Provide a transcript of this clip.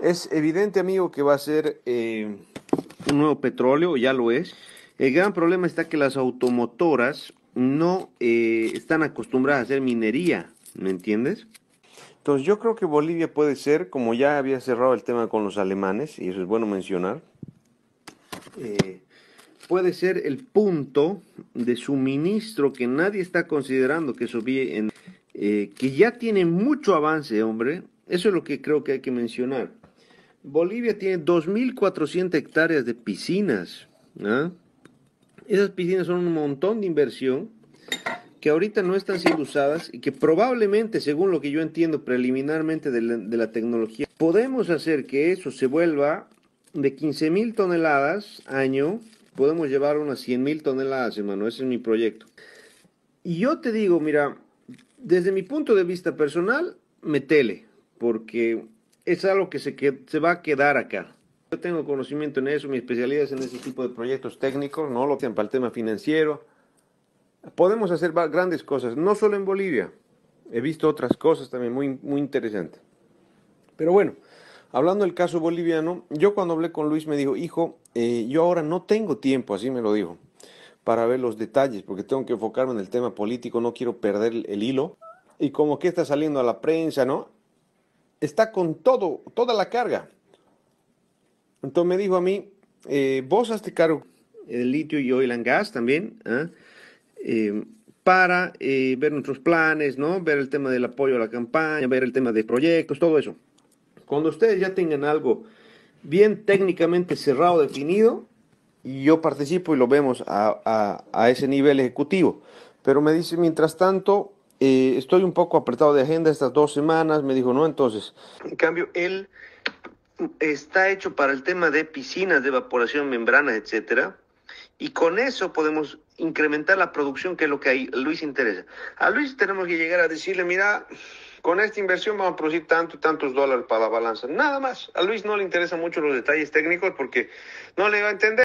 Es evidente, amigo, que va a ser eh, un nuevo petróleo, ya lo es. El gran problema está que las automotoras no eh, están acostumbradas a hacer minería, ¿me entiendes? Entonces yo creo que Bolivia puede ser, como ya había cerrado el tema con los alemanes, y eso es bueno mencionar, eh, puede ser el punto de suministro que nadie está considerando que eso en que ya tiene mucho avance, hombre. Eso es lo que creo que hay que mencionar. Bolivia tiene 2.400 hectáreas de piscinas. ¿ah? Esas piscinas son un montón de inversión que ahorita no están siendo usadas y que probablemente, según lo que yo entiendo preliminarmente de la, tecnología, podemos hacer que eso se vuelva de 15.000 toneladas año, podemos llevar unas 100.000 toneladas, hermano, ese es mi proyecto. Y yo te digo, mira, desde mi punto de vista personal, metele, porque es algo que se, se va a quedar acá. Yo tengo conocimiento en eso, mi especialidad es en ese tipo de proyectos técnicos, no lo tienen para el tema financiero. Podemos hacer grandes cosas, no solo en Bolivia. He visto otras cosas también muy, muy interesantes. Pero bueno, hablando del caso boliviano, yo cuando hablé con Luis me dijo, hijo, eh, yo ahora no tengo tiempo, así me lo dijo, para ver los detalles, porque tengo que enfocarme en el tema político, no quiero perder el hilo. Y como que está saliendo a la prensa, ¿no? está con todo, toda la carga. Entonces me dijo a mí, eh, vos hazte cargo el litio y oil and gas también, ¿ah? eh, para eh, ver nuestros planes, ¿no? Ver el tema del apoyo a la campaña, ver el tema de proyectos, todo eso. Cuando ustedes ya tengan algo bien técnicamente cerrado, definido, yo participo y lo vemos a, a ese nivel ejecutivo. Pero me dice, mientras tanto, eh, estoy un poco apretado de agenda estas dos semanas, me dijo, no, entonces. En cambio, él está hecho para el tema de piscinas, de evaporación, membranas, etcétera, y con eso podemos incrementar la producción, que es lo que a Luis interesa. A Luis tenemos que llegar a decirle, mira, con esta inversión vamos a producir tanto y tantos dólares para la balanza. Nada más. A Luis no le interesan mucho los detalles técnicos porque no le va a entender.